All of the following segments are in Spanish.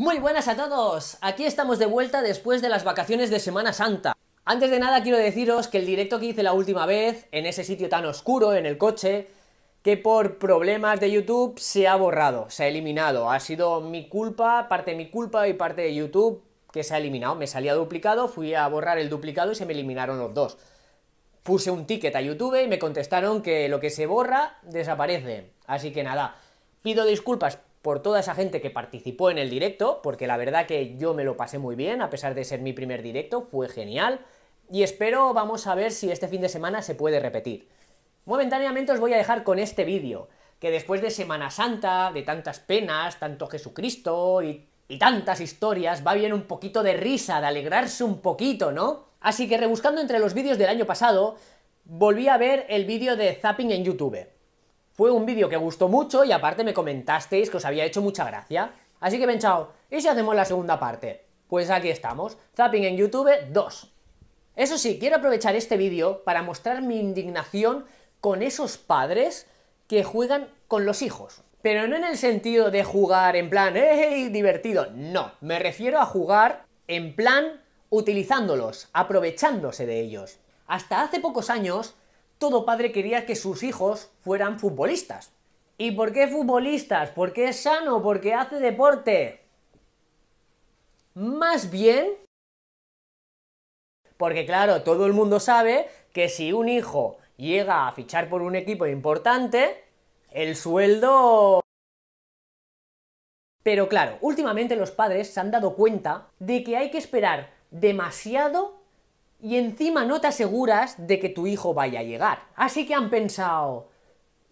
Muy buenas a todos, aquí estamos de vuelta después de las vacaciones de Semana Santa. Antes de nada quiero deciros que el directo que hice la última vez, en ese sitio tan oscuro, en el coche, que por problemas de YouTube se ha borrado, se ha eliminado. Ha sido mi culpa, parte de mi culpa y parte de YouTube que se ha eliminado. Me salía duplicado, fui a borrar el duplicado y se me eliminaron los dos. Puse un ticket a YouTube y me contestaron que lo que se borra desaparece. Así que nada, pido disculpas por toda esa gente que participó en el directo, porque la verdad que yo me lo pasé muy bien, a pesar de ser mi primer directo, fue genial, y espero vamos a ver si este fin de semana se puede repetir. Momentáneamente os voy a dejar con este vídeo, que después de Semana Santa, de tantas penas, tanto Jesucristo y, tantas historias, va bien un poquito de risa, de alegrarse un poquito, ¿no? Así que rebuscando entre los vídeos del año pasado, volví a ver el vídeo de zapping en YouTube. Fue un vídeo que gustó mucho y aparte me comentasteis que os había hecho mucha gracia. Así que me chao ¿y si hacemos la segunda parte? Pues aquí estamos, Zapping en YouTube 2. Eso sí, quiero aprovechar este vídeo para mostrar mi indignación con esos padres que juegan con los hijos. Pero no en el sentido de jugar en plan, ¡ey! Eh, eh, eh, divertido! No, me refiero a jugar en plan utilizándolos, aprovechándose de ellos. Hasta hace pocos años todo padre quería que sus hijos fueran futbolistas. ¿Y por qué futbolistas? Porque es sano, porque hace deporte. Más bien, porque claro, todo el mundo sabe que si un hijo llega a fichar por un equipo importante, el sueldo... Pero claro, últimamente los padres se han dado cuenta de que hay que esperar demasiado y encima no te aseguras de que tu hijo vaya a llegar. Así que han pensado,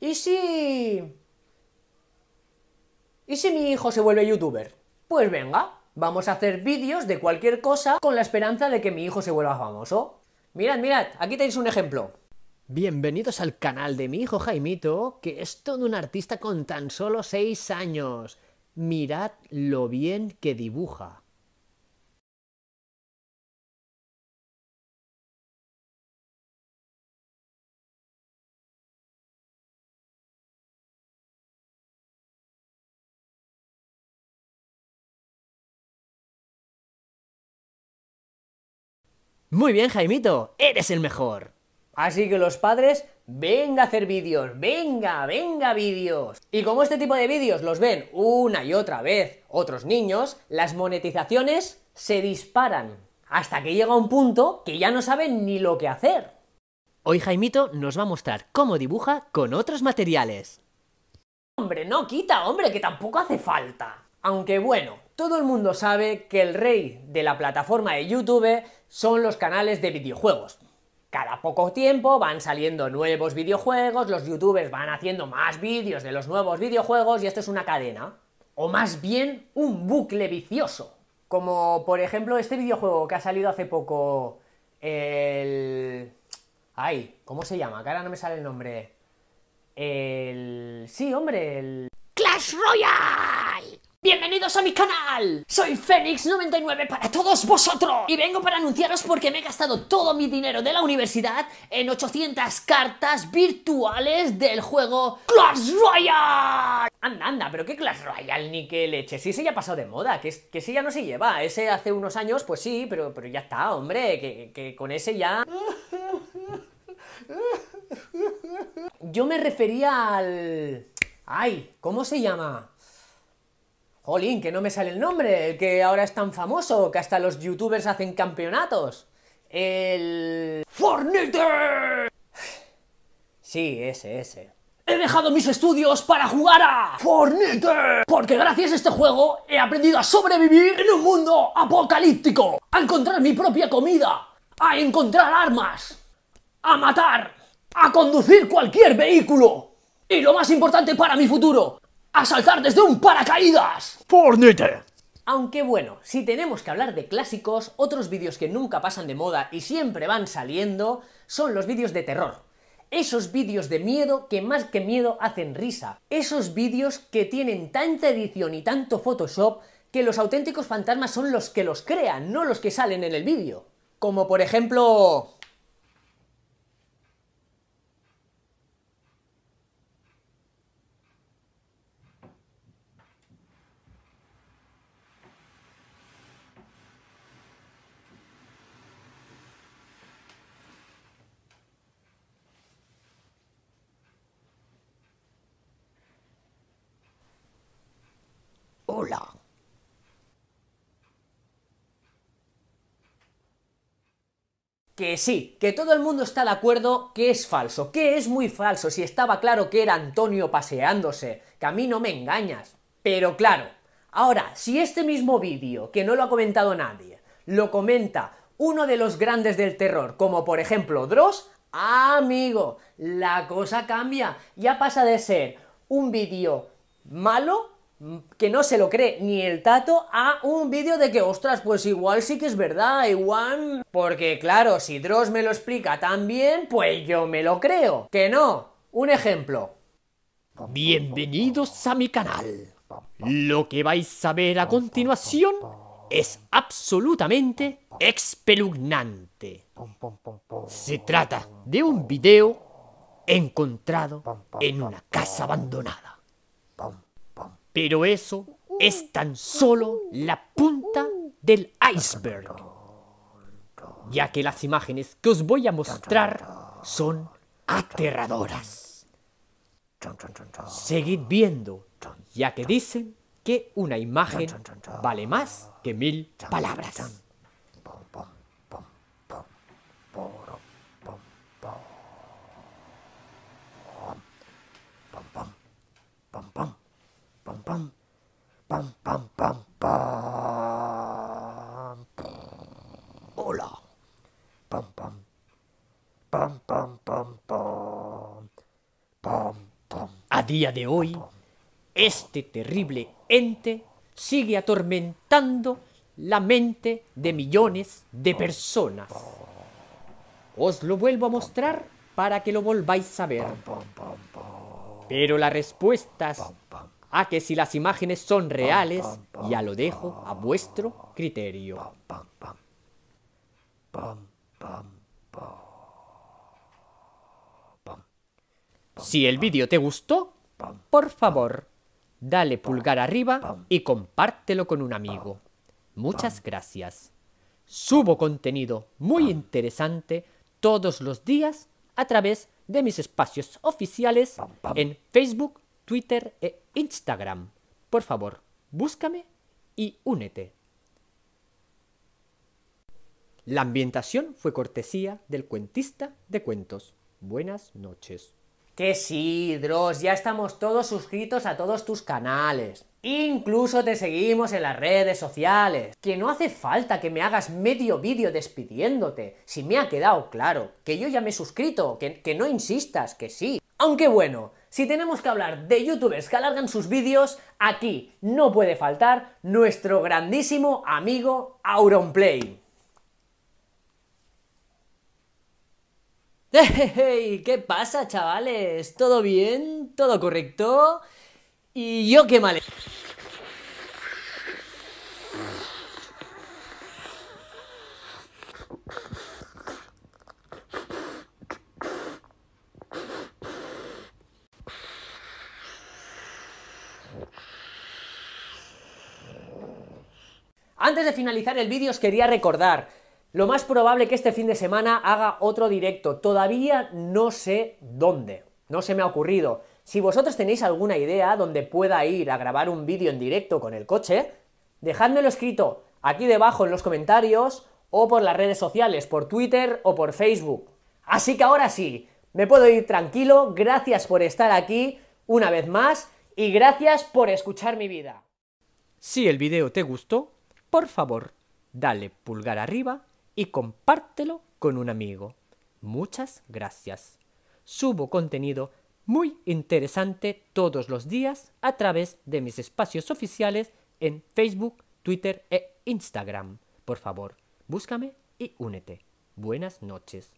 ¿y si... ¿Y si mi hijo se vuelve youtuber? Pues venga, vamos a hacer vídeos de cualquier cosa con la esperanza de que mi hijo se vuelva famoso. Mirad, mirad, aquí tenéis un ejemplo. Bienvenidos al canal de mi hijo Jaimito, que es todo un artista con tan solo 6 años. Mirad lo bien que dibuja. Muy bien, Jaimito, eres el mejor. Así que los padres, venga a hacer vídeos, venga, venga vídeos. Y como este tipo de vídeos los ven una y otra vez otros niños, las monetizaciones se disparan. Hasta que llega un punto que ya no saben ni lo que hacer. Hoy Jaimito nos va a mostrar cómo dibuja con otros materiales. Hombre, no quita, hombre, que tampoco hace falta. Aunque bueno, todo el mundo sabe que el rey de la plataforma de YouTube son los canales de videojuegos. Cada poco tiempo van saliendo nuevos videojuegos, los youtubers van haciendo más vídeos de los nuevos videojuegos y esto es una cadena. O más bien un bucle vicioso. Como por ejemplo este videojuego que ha salido hace poco. El. Ay, ¿cómo se llama? Que ahora no me sale el nombre. El. Sí, hombre, el. ¡Clash Royale! Bienvenidos a mi canal, soy Fénix99 para todos vosotros y vengo para anunciaros porque me he gastado todo mi dinero de la universidad en 800 cartas virtuales del juego Clash Royale. Anda, anda, pero qué Clash Royale ni qué leche, si se ya ha pasado de moda, que, que ya no se lleva, ese hace unos años pues sí, pero, ya está, hombre, que, que con ese ya... Yo me refería al... ¡Ay! ¿Cómo se llama? Olin, que no me sale el nombre, el que ahora es tan famoso, que hasta los youtubers hacen campeonatos. El... ¡Fornite! Sí, ese, ese. He dejado mis estudios para jugar a Fortnite porque gracias a este juego he aprendido a sobrevivir en un mundo apocalíptico, a encontrar mi propia comida, a encontrar armas, a matar, a conducir cualquier vehículo y lo más importante para mi futuro, a saltar desde un paracaídas. ¡Fornite! Aunque bueno, si tenemos que hablar de clásicos, otros vídeos que nunca pasan de moda y siempre van saliendo son los vídeos de terror. Esos vídeos de miedo que más que miedo hacen risa. Esos vídeos que tienen tanta edición y tanto Photoshop que los auténticos fantasmas son los que los crean, no los que salen en el vídeo. Como por ejemplo... Que sí, que todo el mundo está de acuerdo que es falso, que es muy falso, si estaba claro que era Antonio paseándose, que a mí no me engañas. Pero claro, ahora, si este mismo vídeo, que no lo ha comentado nadie, lo comenta uno de los grandes del terror, como por ejemplo Dross, amigo, la cosa cambia, ya pasa de ser un vídeo malo que no se lo cree ni el tato a un vídeo de que, ostras, pues igual sí que es verdad, igual... Porque claro, si Dross me lo explica tan bien, pues yo me lo creo. Que no. Un ejemplo. Bienvenidos a mi canal. Lo que vais a ver a continuación es absolutamente expelugnante. Se trata de un vídeo encontrado en una casa abandonada. Pero eso es tan solo la punta del iceberg, ya que las imágenes que os voy a mostrar son aterradoras. Seguid viendo, ya que dicen que una imagen vale más que mil palabras. pam, pam, pam, pam. Hola. Pam, pam. A día de hoy, este terrible ente sigue atormentando la mente de millones de personas. Os lo vuelvo a mostrar para que lo volváis a ver. Pero las respuestas a que si las imágenes son reales, ya lo dejo a vuestro criterio. Si el vídeo te gustó, por favor, dale pulgar arriba y compártelo con un amigo. Muchas gracias. Subo contenido muy interesante todos los días a través de mis espacios oficiales en Facebook Twitter e Instagram. Por favor, búscame y únete. La ambientación fue cortesía del cuentista de cuentos. Buenas noches. Que sí, Dross, ya estamos todos suscritos a todos tus canales. Incluso te seguimos en las redes sociales. Que no hace falta que me hagas medio vídeo despidiéndote. Si me ha quedado claro, que yo ya me he suscrito, que, que no insistas, que sí. Aunque bueno, si tenemos que hablar de youtubers que alargan sus vídeos, aquí no puede faltar nuestro grandísimo amigo Auronplay. ¿Qué pasa, chavales? ¿Todo bien? ¿Todo correcto? Y yo qué mal... Antes de finalizar el vídeo os quería recordar, lo más probable que este fin de semana haga otro directo, todavía no sé dónde, no se me ha ocurrido. Si vosotros tenéis alguna idea donde pueda ir a grabar un vídeo en directo con el coche, dejadmelo escrito aquí debajo en los comentarios o por las redes sociales, por Twitter o por Facebook. Así que ahora sí, me puedo ir tranquilo, gracias por estar aquí una vez más y gracias por escuchar mi vida. Si el vídeo te gustó, por favor, dale pulgar arriba y compártelo con un amigo. Muchas gracias. Subo contenido muy interesante todos los días a través de mis espacios oficiales en Facebook, Twitter e Instagram. Por favor, búscame y únete. Buenas noches.